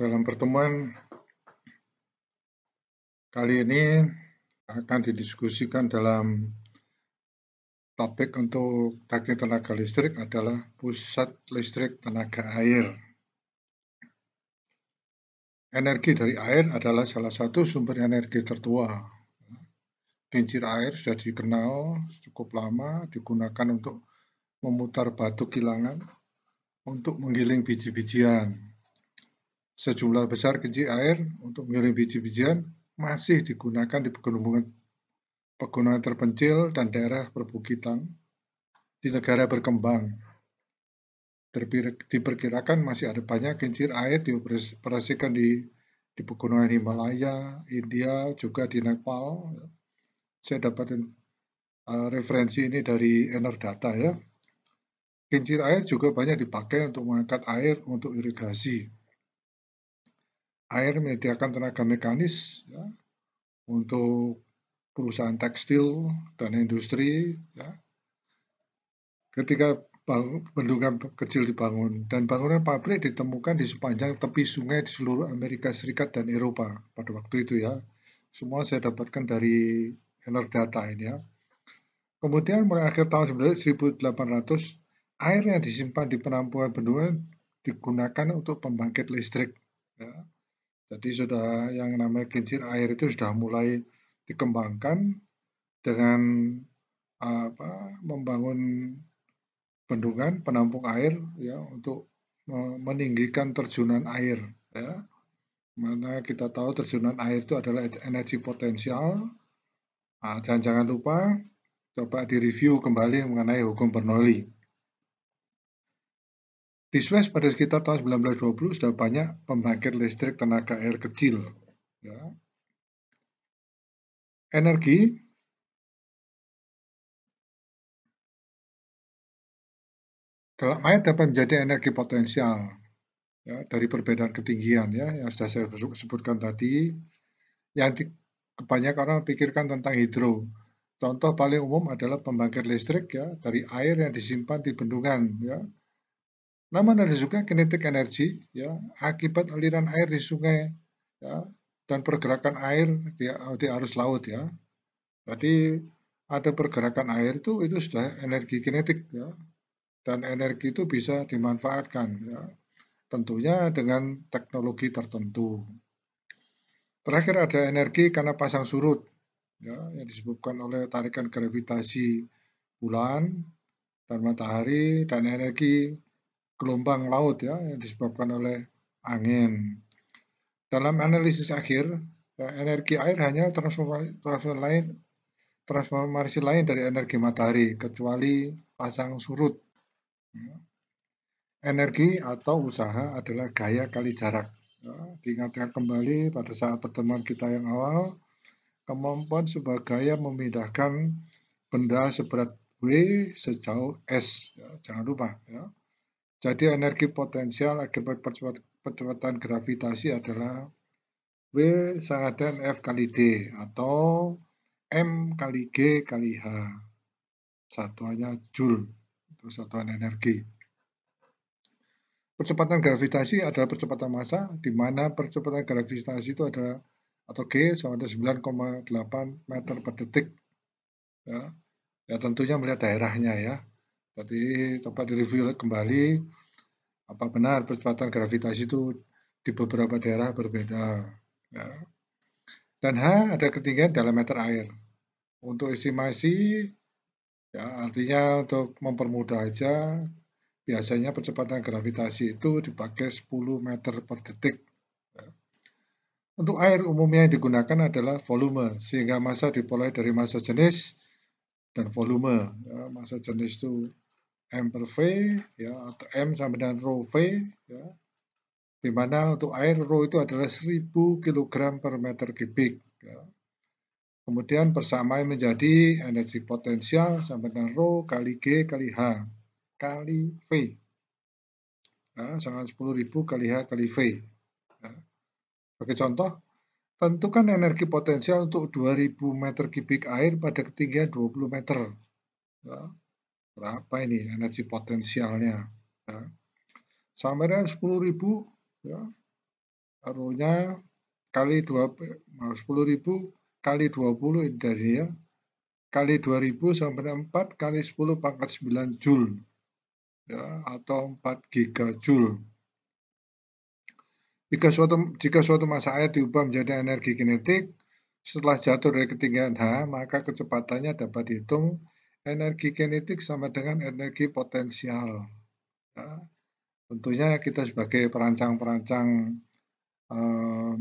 Dalam pertemuan kali ini akan didiskusikan dalam topik untuk teknik tenaga listrik adalah pusat listrik tenaga air. Energi dari air adalah salah satu sumber energi tertua. Kincir air sudah dikenal cukup lama, digunakan untuk memutar batu kilangan untuk menggiling biji-bijian sejumlah besar kincir air untuk mengirim biji-bijian masih digunakan di pegunungan pegunungan terpencil dan daerah perbukitan di negara berkembang. Diperkirakan masih ada banyak kincir air dioperasikan di di pegunungan Himalaya, India, juga di Nepal. Saya dapat uh, eh, referensi ini dari Enerdata ya. Kincir air juga banyak dipakai untuk mengangkat air untuk irigasi air menyediakan tenaga mekanis ya, untuk perusahaan tekstil dan industri. Ya. Ketika bendungan kecil dibangun dan bangunan pabrik ditemukan di sepanjang tepi sungai di seluruh Amerika Serikat dan Eropa pada waktu itu ya. Semua saya dapatkan dari data ini ya. Kemudian mulai akhir tahun 1800, air yang disimpan di penampungan bendungan digunakan untuk pembangkit listrik. Ya. Jadi sudah yang namanya kincir air itu sudah mulai dikembangkan dengan ah, apa membangun bendungan penampung air ya untuk meninggikan terjunan air ya mana kita tahu terjunan air itu adalah energi potensial nah, dan jangan lupa coba direview kembali mengenai hukum Bernoulli di Swiss pada sekitar tahun 1920 sudah banyak pembangkit listrik tenaga air kecil. Ya. Energi dalam air dapat menjadi energi potensial ya, dari perbedaan ketinggian ya yang sudah saya sebutkan tadi yang di, kebanyakan orang pikirkan tentang hidro. Contoh paling umum adalah pembangkit listrik ya dari air yang disimpan di bendungan ya namun ada juga kinetik energi ya akibat aliran air di sungai ya dan pergerakan air di, di arus laut ya. Jadi ada pergerakan air itu itu sudah energi kinetik ya dan energi itu bisa dimanfaatkan ya. Tentunya dengan teknologi tertentu. Terakhir ada energi karena pasang surut ya yang disebabkan oleh tarikan gravitasi bulan dan matahari dan energi gelombang laut ya yang disebabkan oleh angin. Dalam analisis akhir, ya, energi air hanya transformasi, transformasi lain dari energi matahari kecuali pasang surut. Ya. Energi atau usaha adalah gaya kali jarak. Ya, diingatkan kembali pada saat pertemuan kita yang awal, kemampuan sebagai gaya memindahkan benda seberat W sejauh S. Ya, jangan lupa. Ya. Jadi energi potensial akibat percepatan gravitasi adalah W sama dengan F kali D atau M kali G kali H. Satuannya Joule, itu satuan energi. Percepatan gravitasi adalah percepatan massa, di mana percepatan gravitasi itu adalah atau G sama dengan 9,8 meter per detik. Ya, ya tentunya melihat daerahnya ya. Tadi coba direview kembali apa benar percepatan gravitasi itu di beberapa daerah berbeda. Ya. Dan H ada ketinggian dalam meter air. Untuk estimasi, ya artinya untuk mempermudah aja, biasanya percepatan gravitasi itu dipakai 10 meter per detik. Ya. Untuk air umumnya yang digunakan adalah volume, sehingga massa diperoleh dari massa jenis dan volume. Ya, massa jenis itu M per V ya atau M sama dengan rho V ya dimana untuk air rho itu adalah 1000 kg per meter kubik ya. kemudian persamaan menjadi energi potensial sama dengan rho kali G kali H kali V ya, sama 10.000 kali H kali V ya. sebagai contoh tentukan energi potensial untuk 2000 meter kubik air pada ketinggian 20 meter ya berapa ini energi potensialnya ya. sama dengan 10.000 ya arunya kali 2 10.000 kali 20 dari ya kali 2000 sampai 4 kali 10 pangkat 9 joule ya atau 4 gigajoule jika suatu jika suatu massa air diubah menjadi energi kinetik setelah jatuh dari ketinggian h maka kecepatannya dapat dihitung energi kinetik sama dengan energi potensial. Ya. Tentunya kita sebagai perancang-perancang um,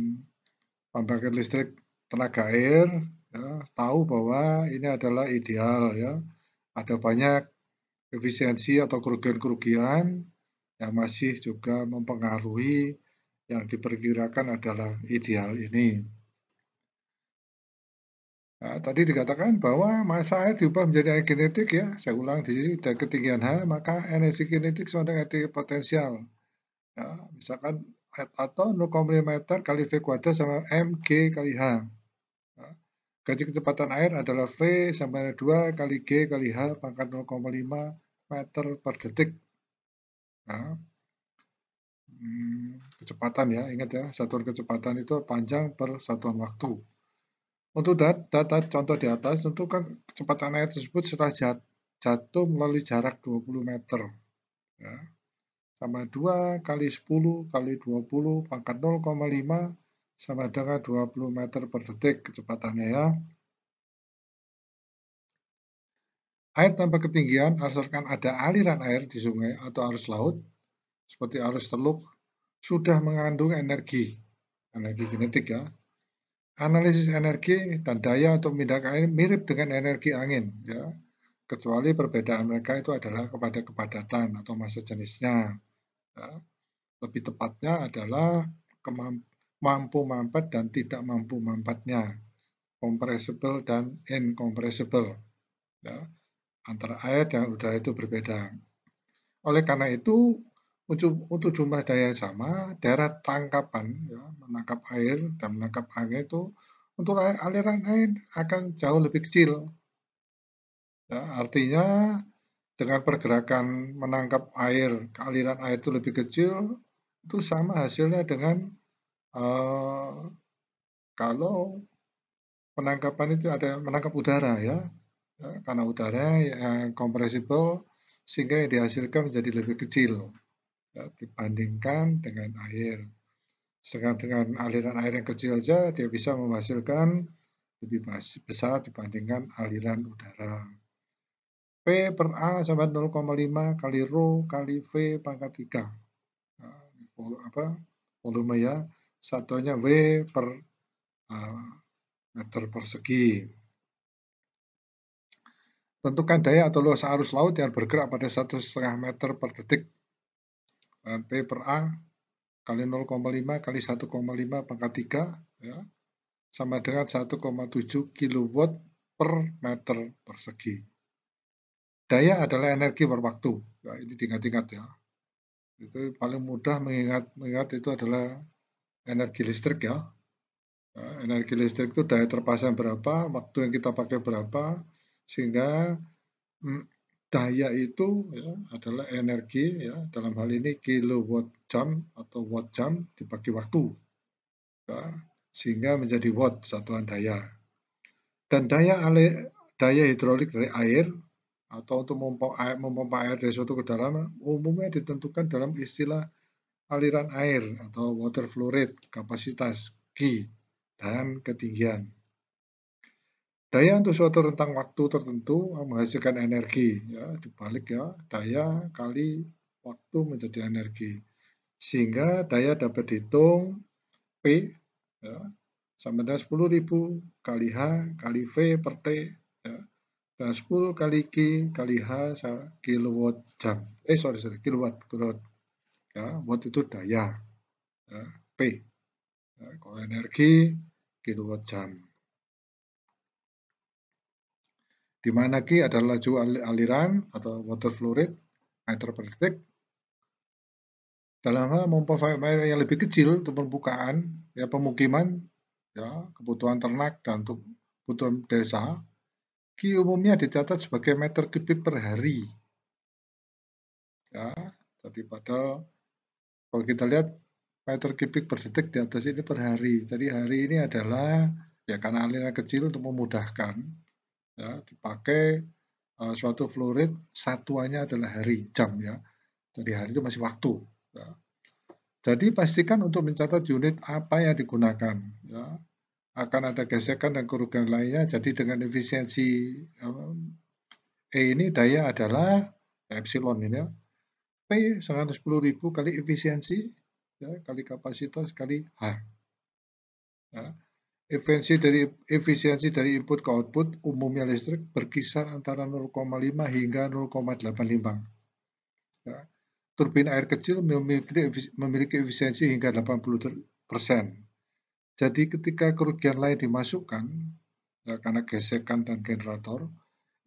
pembangkit listrik tenaga air ya, tahu bahwa ini adalah ideal ya. Ada banyak efisiensi atau kerugian-kerugian yang masih juga mempengaruhi yang diperkirakan adalah ideal ini. Nah, tadi dikatakan bahwa massa air diubah menjadi air kinetik ya. Saya ulang di sini dari ketinggian H maka energi kinetik sama dengan energi potensial. Ya, misalkan atau 0,5 meter kali V kuadrat sama mg kali H. Ya, gaji kecepatan air adalah V sama dengan 2 kali G kali H pangkat 0,5 meter per detik. Ya. hmm, kecepatan ya, ingat ya, satuan kecepatan itu panjang per satuan waktu. Untuk data contoh di atas, tentukan kecepatan air tersebut setelah jatuh melalui jarak 20 meter. Ya. Sama 2 kali 10 kali 20 pangkat 0,5 sama dengan 20 meter per detik kecepatannya ya. Air tanpa ketinggian asalkan ada aliran air di sungai atau arus laut, seperti arus teluk, sudah mengandung energi, energi kinetik ya, Analisis energi dan daya untuk memindahkan air mirip dengan energi angin, ya. Kecuali perbedaan mereka itu adalah kepada kepadatan atau masa jenisnya. Ya. Lebih tepatnya adalah mampu mampat dan tidak mampu mampatnya, compressible dan incompressible. Ya. Antara air dan udara itu berbeda. Oleh karena itu, untuk, untuk jumlah daya yang sama, daerah tangkapan ya, menangkap air dan menangkap angin itu untuk aliran air akan jauh lebih kecil. Ya, artinya dengan pergerakan menangkap air, aliran air itu lebih kecil, itu sama hasilnya dengan uh, kalau penangkapan itu ada menangkap udara ya, ya karena udara yang kompresibel sehingga yang dihasilkan menjadi lebih kecil. Ya, dibandingkan dengan air. Sedangkan dengan aliran air yang kecil saja dia bisa menghasilkan lebih besar dibandingkan aliran udara. P per A sama 0,5 kali Rho kali V pangkat 3. Nah, volume, apa, volume ya, satunya W per uh, meter persegi. Tentukan daya atau luas arus laut yang bergerak pada 1,5 meter per detik Eh, P per A kali 0,5 kali 1,5 pangkat 3 ya, sama dengan 1,7 kW per meter persegi. Daya adalah energi per waktu. Ya, ini tingkat ingat ya. Itu paling mudah mengingat, mengingat itu adalah energi listrik ya. ya. Energi listrik itu daya terpasang berapa, waktu yang kita pakai berapa, sehingga mm, daya itu ya, adalah energi ya dalam hal ini kilowatt jam atau watt jam dibagi waktu ya, sehingga menjadi watt satuan daya dan daya ale, daya hidrolik dari air atau untuk mempompa air, memompa air dari suatu kedalaman umumnya ditentukan dalam istilah aliran air atau water flow rate kapasitas G dan ketinggian Daya untuk suatu rentang waktu tertentu menghasilkan energi, ya, dibalik ya, daya kali waktu menjadi energi. Sehingga daya dapat dihitung P, ya, sama dengan 10.000 kali H kali V per T, ya, dan 10 kali Q kali H kilowatt jam. Eh, sorry, sorry, kilowatt, kilowatt. Ya, watt itu daya, ya, P. Ya, kalau energi, kilowatt jam. di mana Q adalah laju aliran atau water flow rate meter per detik. Dalam hal air yang lebih kecil untuk pembukaan, ya pemukiman, ya kebutuhan ternak dan untuk kebutuhan desa, ki umumnya dicatat sebagai meter kubik per hari. Ya, tadi padahal kalau kita lihat meter kubik per detik di atas ini per hari. Jadi hari ini adalah ya karena aliran kecil untuk memudahkan ya, dipakai uh, suatu fluorid satuannya adalah hari jam ya. Jadi hari itu masih waktu. Ya. Jadi pastikan untuk mencatat unit apa yang digunakan. Ya. Akan ada gesekan dan kerugian lainnya. Jadi dengan efisiensi um, E ini daya adalah epsilon ini ya. P 110.000 kali efisiensi ya, kali kapasitas kali H. Ya. Efisiensi dari efisiensi dari input ke output umumnya listrik berkisar antara 0,5 hingga 0,85. Ya. Turbin air kecil memiliki, memiliki efisiensi hingga 80%. Jadi ketika kerugian lain dimasukkan, ya, karena gesekan dan generator,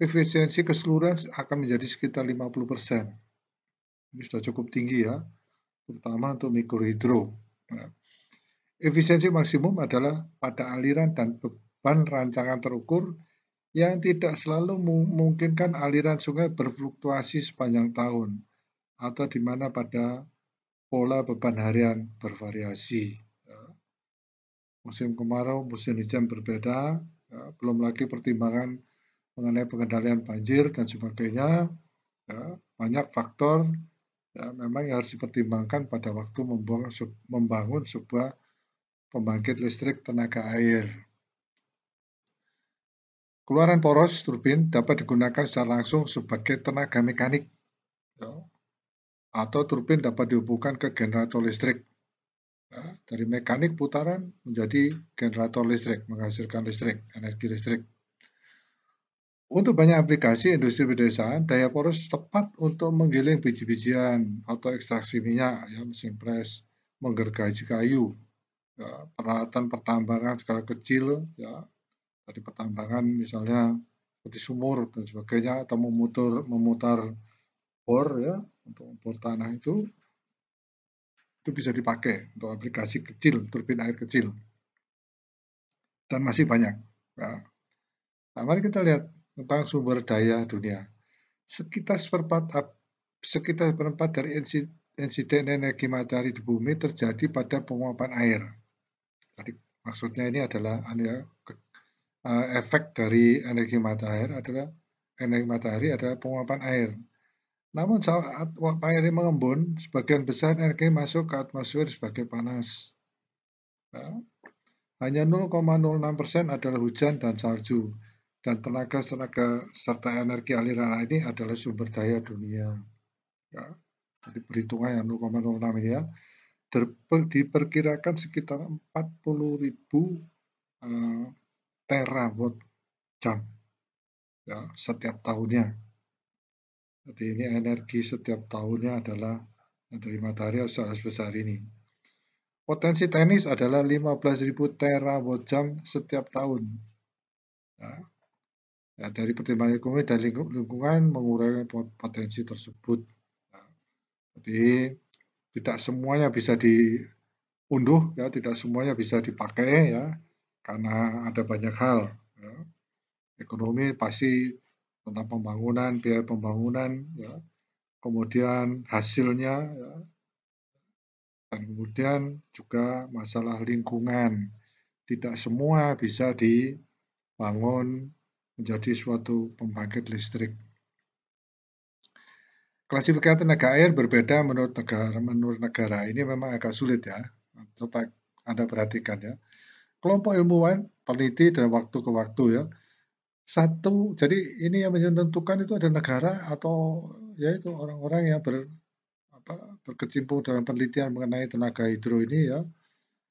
efisiensi keseluruhan akan menjadi sekitar 50%. Ini sudah cukup tinggi ya, terutama untuk mikrohidro. Ya. Efisiensi maksimum adalah pada aliran dan beban rancangan terukur yang tidak selalu memungkinkan aliran sungai berfluktuasi sepanjang tahun atau di mana pada pola beban harian bervariasi. Ya. Musim kemarau, musim hujan berbeda, ya. belum lagi pertimbangan mengenai pengendalian banjir dan sebagainya. Ya. Banyak faktor memang yang harus dipertimbangkan pada waktu membangun sebuah pembangkit listrik tenaga air. Keluaran poros turbin dapat digunakan secara langsung sebagai tenaga mekanik, ya. atau turbin dapat dihubungkan ke generator listrik. Ya, dari mekanik putaran menjadi generator listrik, menghasilkan listrik, energi listrik. Untuk banyak aplikasi industri pedesaan, daya poros tepat untuk menggiling biji-bijian atau ekstraksi minyak, ya, mesin pres, menggergaji kayu, ya, peralatan pertambangan skala kecil ya dari pertambangan misalnya seperti sumur dan sebagainya atau memutar memutar bor ya untuk bor tanah itu itu bisa dipakai untuk aplikasi kecil turbin air kecil dan masih banyak ya. nah mari kita lihat tentang sumber daya dunia sekitar seperempat sekitar seperempat dari insiden energi matahari di bumi terjadi pada penguapan air Maksudnya ini adalah ya, efek dari energi matahari adalah energi matahari adalah penguapan air. Namun saat uap air mengembun, sebagian besar energi masuk ke atmosfer sebagai panas. Ya. Hanya 0,06% adalah hujan dan salju, dan tenaga-tenaga serta energi aliran air ini adalah sumber daya dunia. Ya. Jadi yang 0,06 ya diperkirakan sekitar 40 ribu uh, terawatt jam ya, setiap tahunnya. Jadi ini energi setiap tahunnya adalah dari matahari secara sebesar ini. Potensi teknis adalah 15.000 terawatt jam setiap tahun. Ya. Ya, dari pertimbangan ekonomi dan lingkungan mengurangi potensi tersebut. Ya. Jadi tidak semuanya bisa diunduh ya tidak semuanya bisa dipakai ya karena ada banyak hal ya. ekonomi pasti tentang pembangunan biaya pembangunan ya kemudian hasilnya ya. dan kemudian juga masalah lingkungan tidak semua bisa dibangun menjadi suatu pembangkit listrik klasifikasi tenaga air berbeda menurut negara menurut negara. Ini memang agak sulit ya. Coba Anda perhatikan ya. Kelompok ilmuwan peneliti dari waktu ke waktu ya. Satu, jadi ini yang menentukan itu ada negara atau yaitu orang-orang yang ber, apa, berkecimpung dalam penelitian mengenai tenaga hidro ini ya.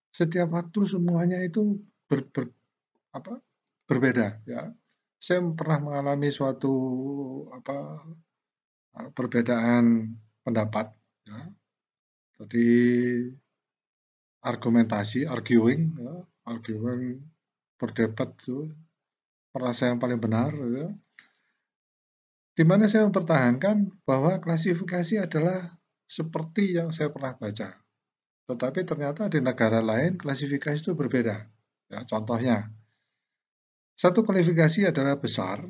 Setiap waktu semuanya itu ber, ber, apa, berbeda ya. Saya pernah mengalami suatu apa Eh, perbedaan pendapat. Ya. Jadi argumentasi, arguing, ya. arguing berdebat itu merasa yang paling benar. Ya. Di mana saya mempertahankan bahwa klasifikasi adalah seperti yang saya pernah baca. Tetapi ternyata di negara lain klasifikasi itu berbeda. Ya, contohnya, satu klasifikasi adalah besar,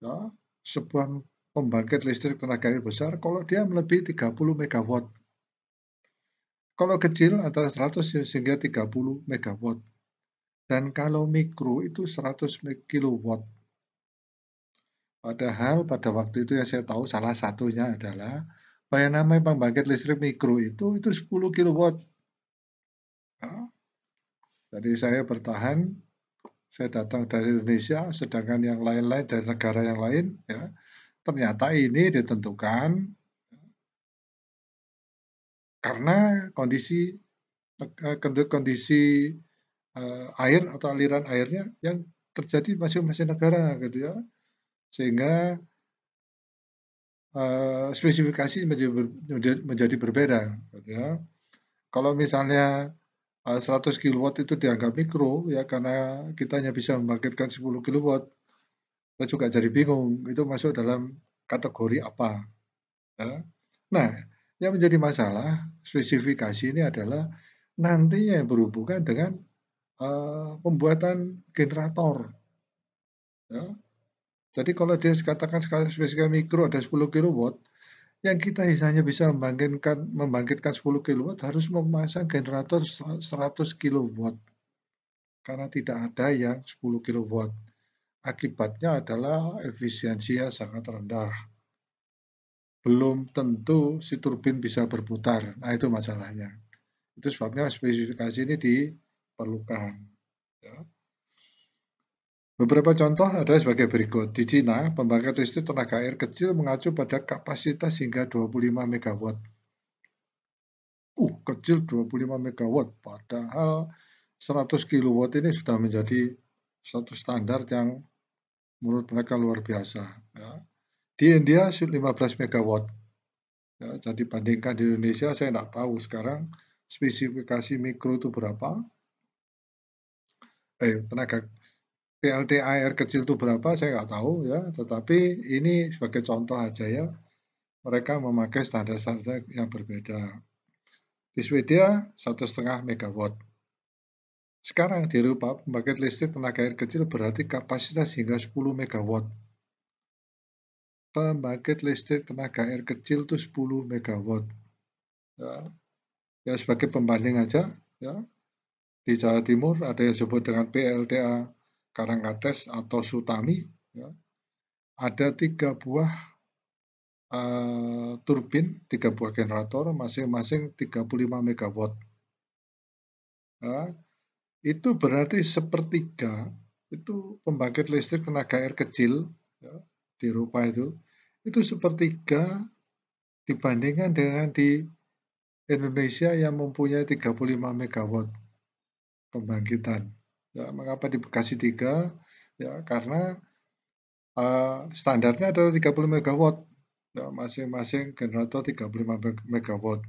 ya, sebuah pembangkit listrik tenaga air besar kalau dia melebihi 30 MW. Kalau kecil antara 100 hingga 30 MW. Dan kalau mikro itu 100 kW. Padahal pada waktu itu yang saya tahu salah satunya adalah bayar namanya pembangkit listrik mikro itu itu 10 kW. Tadi jadi saya bertahan, saya datang dari Indonesia, sedangkan yang lain-lain dari negara yang lain, ya, ternyata ini ditentukan karena kondisi eh, kondisi eh, air atau aliran airnya yang terjadi masing-masing negara gitu ya sehingga eh, spesifikasi menjadi, menjadi berbeda gitu ya kalau misalnya 100 kilowatt itu dianggap mikro ya karena kita hanya bisa membangkitkan 10 kilowatt saya juga jadi bingung itu masuk dalam kategori apa. Ya. Nah, yang menjadi masalah spesifikasi ini adalah nantinya yang berhubungan dengan uh, pembuatan generator. Ya. Jadi kalau dia katakan spesifikasi mikro ada 10 kW, yang kita hanya bisa membangkitkan, membangkitkan 10 kW harus memasang generator 100 kW. Karena tidak ada yang 10 kilowatt. Akibatnya adalah efisiensinya sangat rendah. Belum tentu si turbin bisa berputar. Nah, itu masalahnya. Itu sebabnya spesifikasi ini diperlukan. Ya. Beberapa contoh ada sebagai berikut. Di Cina, pembangkit listrik tenaga air kecil mengacu pada kapasitas hingga 25 MW. Uh, kecil 25 MW, padahal 100 kW ini sudah menjadi satu standar yang menurut mereka luar biasa. Ya. Di India 15 megawatt. Ya, jadi bandingkan di Indonesia, saya tidak tahu sekarang spesifikasi mikro itu berapa. Eh, tenaga PLTAR kecil itu berapa, saya nggak tahu ya. Tetapi ini sebagai contoh aja ya. Mereka memakai standar-standar yang berbeda. Di Swedia 1,5 megawatt. Sekarang di Eropa, pembangkit listrik tenaga air kecil berarti kapasitas hingga 10 MW. Pembangkit listrik tenaga air kecil itu 10 MW. Ya, ya sebagai pembanding aja, ya. Di Jawa Timur ada yang disebut dengan PLTA Karangkates atau Sutami. Ya. Ada tiga buah uh, turbin, tiga buah generator, masing-masing 35 MW. Ya, itu berarti sepertiga itu pembangkit listrik tenaga air kecil ya, di rupa itu itu sepertiga dibandingkan dengan di Indonesia yang mempunyai 35 megawatt pembangkitan. Ya, mengapa di Bekasi 3? Ya, karena uh, standarnya adalah 30 megawatt. masing ya, masing-masing generator 35 megawatt.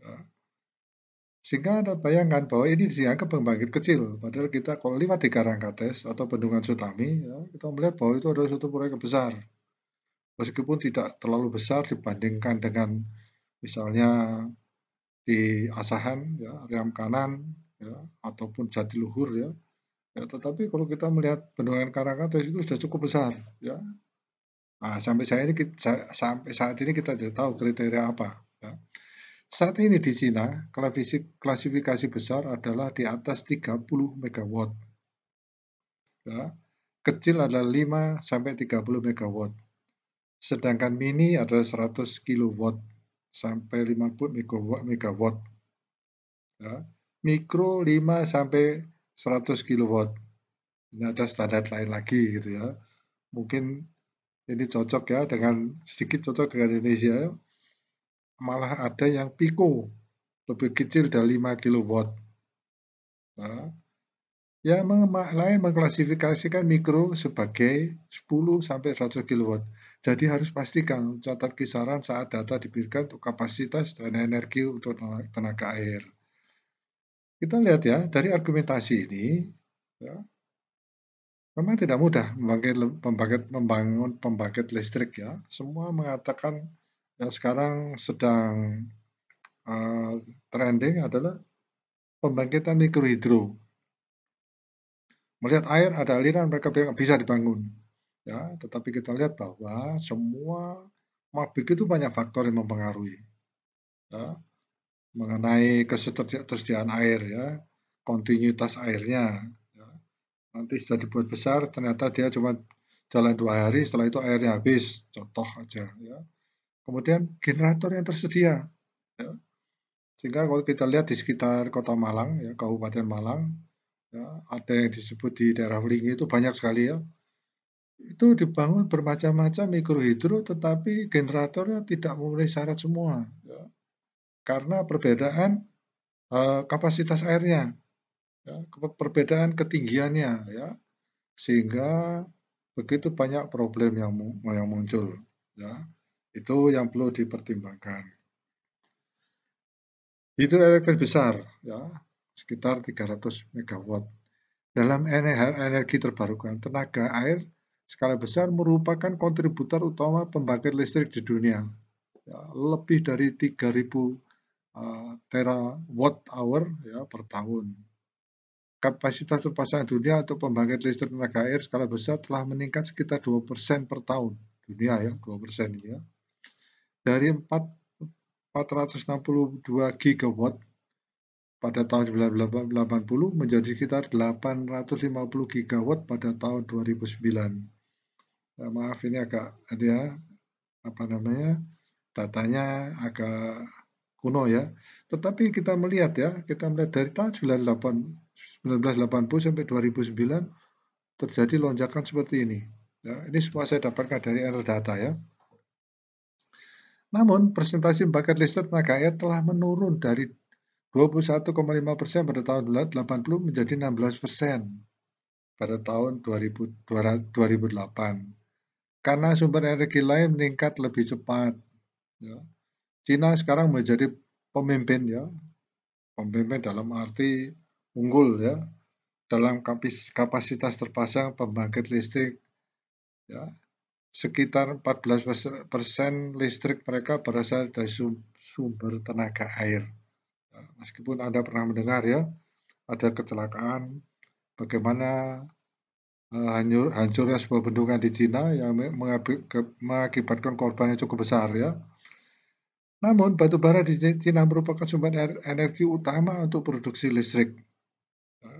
Ya, sehingga ada bayangan bahwa ini dianggap pembangkit kecil. Padahal kita kalau lewat di Karangkates atau bendungan Sutami, ya, kita melihat bahwa itu adalah suatu proyek besar. Meskipun tidak terlalu besar dibandingkan dengan misalnya di Asahan, ya, Riam Kanan, ya, ataupun Jatiluhur. Ya. Ya, tetapi kalau kita melihat bendungan Karangkates itu sudah cukup besar. Ya. Nah, sampai saya ini kita, sampai saat ini kita tidak tahu kriteria apa saat ini di Cina, klasifikasi besar adalah di atas 30 MW. Ya, kecil adalah 5 sampai 30 MW. Sedangkan mini adalah 100 kW sampai 50 MW. Ya, mikro 5 sampai 100 kW. Ini ada standar lain lagi gitu ya. Mungkin ini cocok ya dengan sedikit cocok dengan Indonesia malah ada yang pico lebih kecil dari 5 kilowatt. Nah, ya lain mengklasifikasikan mikro sebagai 10 sampai 100 kilowatt. Jadi harus pastikan catat kisaran saat data diberikan untuk kapasitas dan energi untuk tenaga air. Kita lihat ya dari argumentasi ini, ya, memang tidak mudah membangun pembangkit listrik ya. Semua mengatakan yang sekarang sedang uh, trending adalah pembangkitan mikrohidro. Melihat air ada aliran mereka bisa dibangun. Ya, tetapi kita lihat bahwa semua mabik itu banyak faktor yang mempengaruhi. Ya, mengenai ketersediaan air ya, kontinuitas airnya. Ya. Nanti sudah dibuat besar, ternyata dia cuma jalan dua hari, setelah itu airnya habis, contoh aja ya Kemudian generator yang tersedia. Ya. Sehingga kalau kita lihat di sekitar kota Malang, ya, Kabupaten Malang, ya, ada yang disebut di daerah Wlingi itu banyak sekali ya. Itu dibangun bermacam-macam mikrohidro, tetapi generatornya tidak memenuhi syarat semua. Ya. Karena perbedaan uh, kapasitas airnya, ya, perbedaan ketinggiannya, ya, sehingga begitu banyak problem yang yang muncul. Ya itu yang perlu dipertimbangkan. Itu elektrik besar, ya, sekitar 300 MW. Dalam energi terbarukan, tenaga air skala besar merupakan kontributor utama pembangkit listrik di dunia. Ya, lebih dari 3000 uh, eh, terawatt hour ya, per tahun. Kapasitas terpasang dunia atau pembangkit listrik tenaga air skala besar telah meningkat sekitar 2% per tahun. Dunia ya, 2% ya dari 4, 462 gigawatt pada tahun 1980 menjadi sekitar 850 gigawatt pada tahun 2009. Ya, eh, maaf ini agak ya apa namanya datanya agak kuno ya. Tetapi kita melihat ya, kita melihat dari tahun 1980 sampai 2009 terjadi lonjakan seperti ini. Ya, ini semua saya dapatkan dari error data ya. Namun, presentasi bakat listrik tenaga air telah menurun dari 21,5% persen pada tahun 80 menjadi 16% persen pada tahun 2000, 2008. Karena sumber energi lain meningkat lebih cepat. Ya. Cina sekarang menjadi pemimpin ya, pemimpin dalam arti unggul ya, dalam kapasitas terpasang pembangkit listrik. Ya sekitar 14 persen listrik mereka berasal dari sumber tenaga air. Ya, meskipun Anda pernah mendengar ya, ada kecelakaan, bagaimana eh, hancurnya sebuah bendungan di Cina yang mengakibatkan korban yang cukup besar ya. Namun, batu bara di Cina merupakan sumber er-, energi utama untuk produksi listrik. Ya,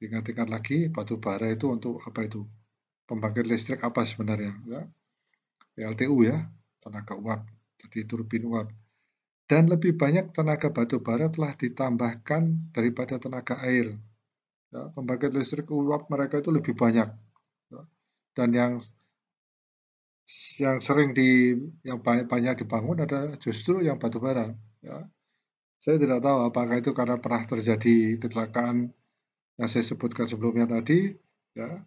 Ingat-ingat lagi, batu bara itu untuk apa itu? pembangkit listrik apa sebenarnya ya. PLTU ya tenaga uap jadi turbin uap dan lebih banyak tenaga batu bara telah ditambahkan daripada tenaga air ya, pembangkit listrik uap mereka itu lebih banyak ya. dan yang yang sering di yang banyak banyak dibangun ada justru yang batu bara ya. saya tidak tahu apakah itu karena pernah terjadi kecelakaan yang saya sebutkan sebelumnya tadi ya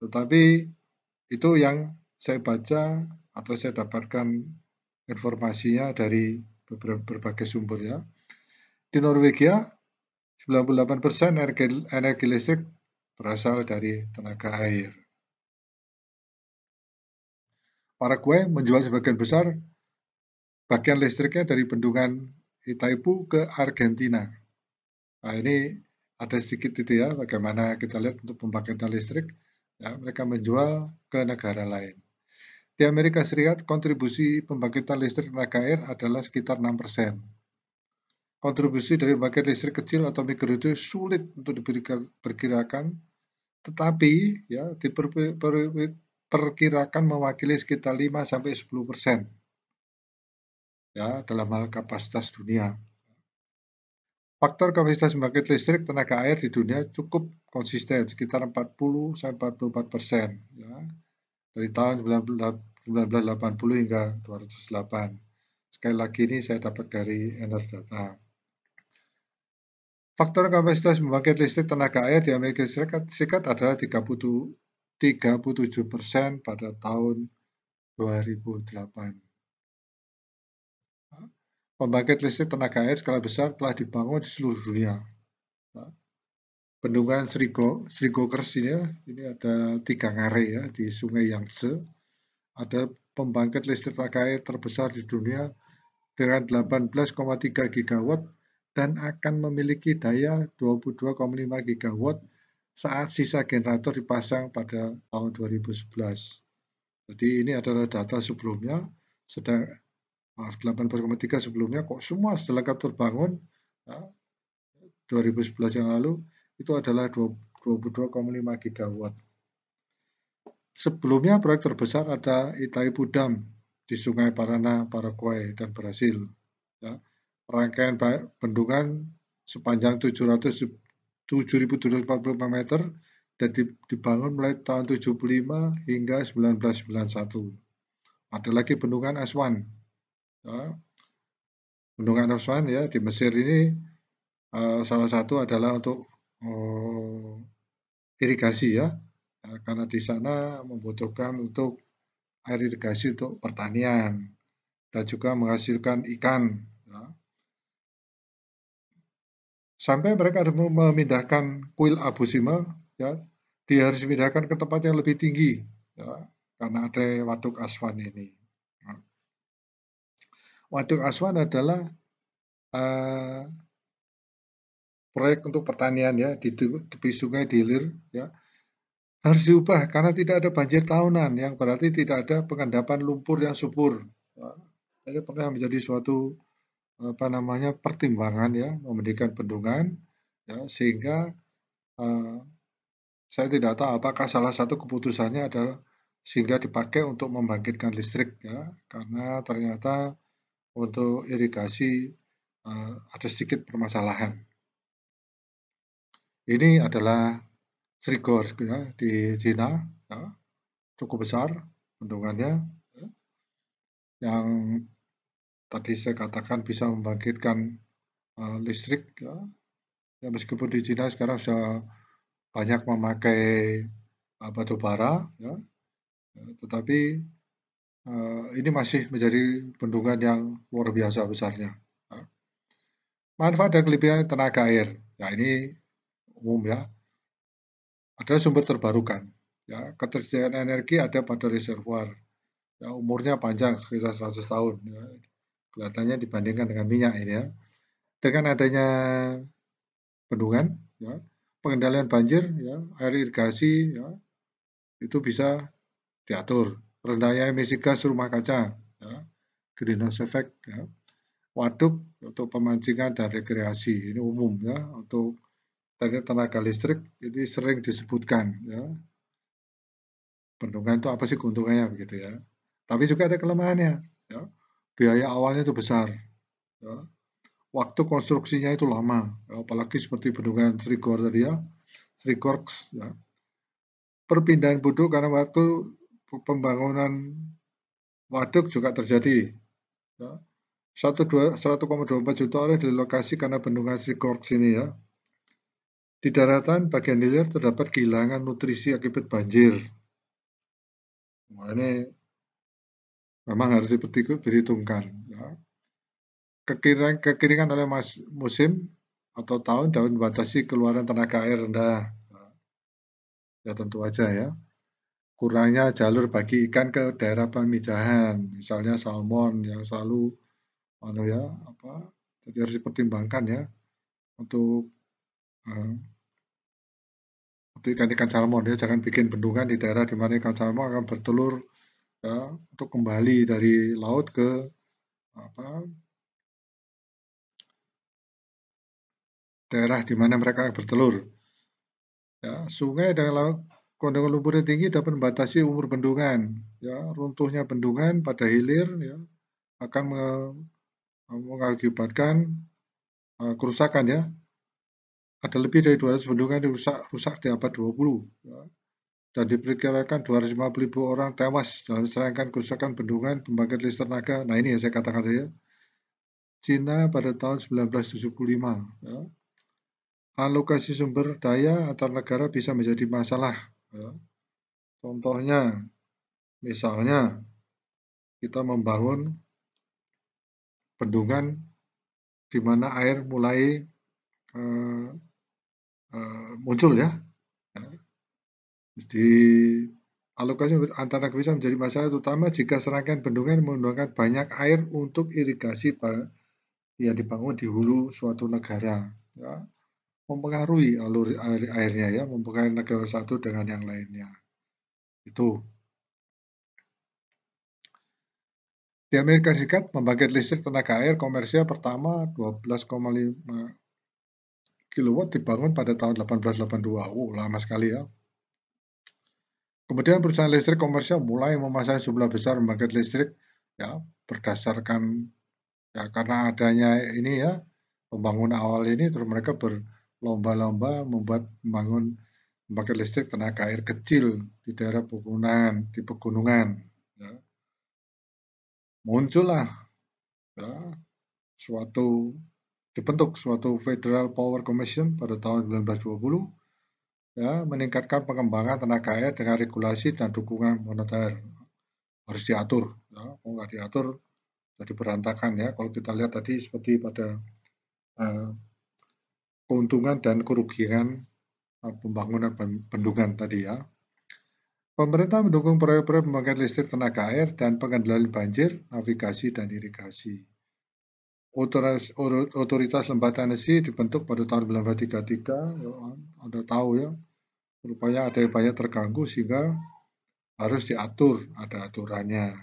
tetapi itu yang saya baca atau saya dapatkan informasinya dari berbagai sumber ya. Di Norwegia, 98% energi, energi listrik berasal dari tenaga air. para kue menjual sebagian besar bagian listriknya dari bendungan Itaipu ke Argentina. Nah, ini ada sedikit itu ya, bagaimana kita lihat untuk pembangkitan listrik Ya, mereka menjual ke negara lain. Di Amerika Serikat, kontribusi pembangkitan listrik tenaga air adalah sekitar 6%. Kontribusi dari pembangkit listrik kecil atau mikro itu sulit untuk diperkirakan, tetapi ya diperkirakan mewakili sekitar 5 sampai 10% ya dalam hal kapasitas dunia. Faktor kapasitas pembangkit listrik tenaga air di dunia cukup konsisten, sekitar 40 sampai 44 persen, ya, dari tahun 1980 hingga 2008. Sekali lagi ini saya dapat dari Enerdata. Faktor kapasitas pembangkit listrik tenaga air di Amerika Serikat adalah 37 persen pada tahun 2008. Pembangkit listrik tenaga air skala besar telah dibangun di seluruh dunia. Nah, bendungan Srigo, Srigo Kersinya, ini ada tiga ngare ya di sungai Yangtze. Ada pembangkit listrik tenaga air terbesar di dunia dengan 18,3 gigawatt dan akan memiliki daya 22,5 gigawatt saat sisa generator dipasang pada tahun 2011. Jadi ini adalah data sebelumnya, sedang 8,3 sebelumnya kok semua setelah terbangun bangun 2011 ya, yang lalu itu adalah 22,5 gigawatt. Sebelumnya proyek terbesar ada Itai Pudam di Sungai Parana, Paraguay dan Brasil. Ya, rangkaian bendungan sepanjang 7.745 meter dan dibangun mulai tahun 75 hingga 1991. Ada lagi bendungan Aswan bendungan ah. Aswan ya di Mesir ini eh, salah satu adalah untuk eh, irigasi ya eh, karena di sana membutuhkan untuk air irigasi untuk pertanian dan juga menghasilkan ikan ya. sampai mereka memindahkan kuil Abu Simbel ya dia harus memindahkan ke tempat yang lebih tinggi ya, karena ada waduk Aswan ini Waduk Aswan adalah uh, proyek untuk pertanian ya di tepi sungai di hilir ya harus diubah karena tidak ada banjir tahunan yang berarti tidak ada pengendapan lumpur yang subur. Jadi ya. pernah menjadi suatu apa namanya pertimbangan ya memberikan bendungan ya sehingga uh, saya tidak tahu apakah salah satu keputusannya adalah sehingga dipakai untuk membangkitkan listrik ya karena ternyata untuk irigasi uh, ada sedikit permasalahan. Ini adalah Srigor ya, di Cina, ya, cukup besar bendungannya, ya, yang tadi saya katakan bisa membangkitkan uh, listrik. Ya. ya, meskipun di Cina sekarang sudah banyak memakai uh, batu bara, ya, ya, tetapi Eh, ini masih menjadi bendungan yang luar biasa besarnya. Ya. Manfaat dan kelebihan tenaga air, ya ini umum ya, ada sumber terbarukan. Ya, ketersediaan energi ada pada reservoir. Ya, umurnya panjang sekitar 100 tahun. Ya. Kelihatannya dibandingkan dengan minyak ini ya. Dengan adanya bendungan, ya, pengendalian banjir, ya, air irigasi, ya, itu bisa diatur rendahnya emisi gas rumah kaca, ya, greenhouse effect, ya. waduk untuk pemancingan dan rekreasi, ini umum ya, untuk tenaga listrik ini sering disebutkan ya. Bendungan itu apa sih keuntungannya begitu ya. Tapi juga ada kelemahannya ya. Biaya awalnya itu besar ya. Waktu konstruksinya itu lama, ya. apalagi seperti bendungan Srigor tadi ya, Srigorks ya. Perpindahan bodoh karena waktu pembangunan waduk juga terjadi. Ya. 1,24 juta oleh dilokasi karena bendungan Sikork sini ya. Di daratan bagian hilir terdapat kehilangan nutrisi akibat banjir. Nah, ini memang harus diperhitungkan. Ya. Kekiringan, kekiringan oleh mas, musim atau tahun daun batasi keluaran tenaga air rendah. Ya, ya tentu aja ya kurangnya jalur bagi ikan ke daerah pemijahan, misalnya salmon yang selalu anu ya apa jadi harus dipertimbangkan ya untuk eh, untuk ikan-ikan salmon ya jangan bikin bendungan di daerah dimana ikan salmon akan bertelur ya untuk kembali dari laut ke apa daerah dimana mana mereka bertelur ya sungai dan laut Kondang lumpur tinggi dapat membatasi umur bendungan. Ya, runtuhnya bendungan pada hilir ya, akan mengakibatkan uh, kerusakan ya. Ada lebih dari 200 bendungan yang rusak, rusak di abad 20. Ya. Dan diperkirakan puluh ribu orang tewas dalam serangan kerusakan bendungan pembangkit listrik tenaga. Nah ini yang saya katakan tadi ya. Cina pada tahun 1975. Ya. Alokasi sumber daya antar negara bisa menjadi masalah Ya. Contohnya, misalnya kita membangun bendungan di mana air mulai uh, uh, muncul ya. ya. Jadi alokasi antara bisa menjadi masalah terutama jika serangkaian bendungan menggunakan banyak air untuk irigasi yang dibangun di hulu suatu negara. Ya mempengaruhi alur air, airnya ya, mempengaruhi negara satu dengan yang lainnya. Itu. Di Amerika Serikat, pembangkit listrik tenaga air komersial pertama 12,5 kW dibangun pada tahun 1882. Oh, lama sekali ya. Kemudian perusahaan listrik komersial mulai memasang jumlah besar pembangkit listrik ya berdasarkan ya karena adanya ini ya pembangun awal ini terus mereka ber, lomba-lomba membuat membangun pembangkit listrik tenaga air kecil di daerah pegunungan, di pegunungan. Ya. Muncullah ya, suatu dibentuk suatu Federal Power Commission pada tahun 1920 ya, meningkatkan pengembangan tenaga air dengan regulasi dan dukungan moneter harus diatur ya. kalau nggak diatur jadi berantakan ya kalau kita lihat tadi seperti pada uh, keuntungan dan kerugian eh, pembangunan bendungan tadi ya. Pemerintah mendukung proyek-proyek pembangkit listrik tenaga air dan pengendalian banjir, navigasi, dan irigasi. Otoritas, Lembaga Lembah dibentuk pada tahun 1933, ya, Anda tahu ya, rupanya ada yang banyak terganggu sehingga harus diatur, ada aturannya.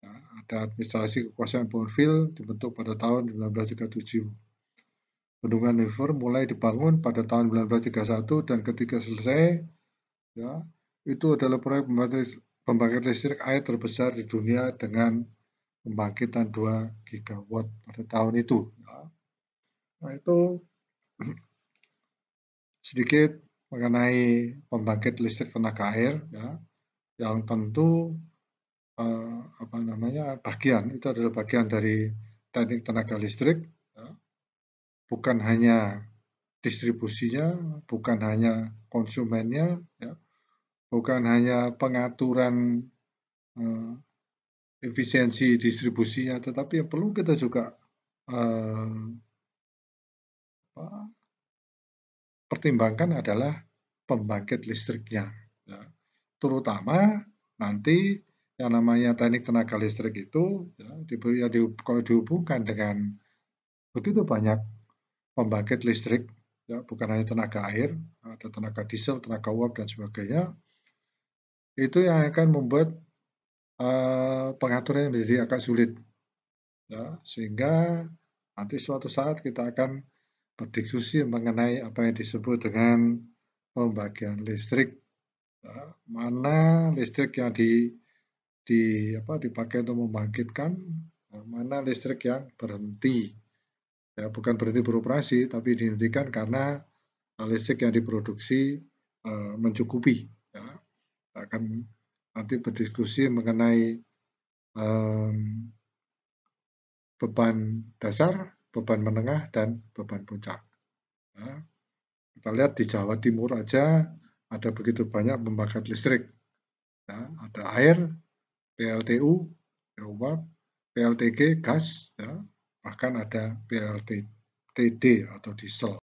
Ya, ada administrasi kekuasaan Bonville dibentuk pada tahun 1937. Bendungan Liver mulai dibangun pada tahun 1931 dan ketika selesai, ya, itu adalah proyek pembangkit, pembangkit listrik air terbesar di dunia dengan pembangkitan 2 gigawatt pada tahun itu. Ya. Nah, itu sedikit mengenai pembangkit listrik tenaga air ya yang tentu eh, apa namanya bagian itu adalah bagian dari teknik tenaga listrik bukan hanya distribusinya, bukan hanya konsumennya, ya, bukan hanya pengaturan eh, efisiensi distribusinya, tetapi yang perlu kita juga eh, apa, pertimbangkan adalah pembangkit listriknya, ya. terutama nanti yang namanya teknik tenaga listrik itu ya, diberi ya, di, kalau dihubungkan dengan begitu banyak pembangkit listrik, ya, bukan hanya tenaga air, ada tenaga diesel, tenaga uap, dan sebagainya, itu yang akan membuat uh, eh, pengaturannya menjadi agak sulit. Ya, sehingga nanti suatu saat kita akan berdiskusi mengenai apa yang disebut dengan pembagian listrik. Ya, mana listrik yang di, di apa dipakai untuk membangkitkan, mana listrik yang berhenti ya, bukan berhenti beroperasi tapi dihentikan karena eh, listrik yang diproduksi uh, mencukupi ya. Kita akan nanti berdiskusi mengenai um, beban dasar, beban menengah dan beban puncak. Ya. Kita lihat di Jawa Timur aja ada begitu banyak pembangkit listrik. Ya, ada air, PLTU, ya, uap, PLTG, gas, ya, bahkan ada BLT, TD atau diesel.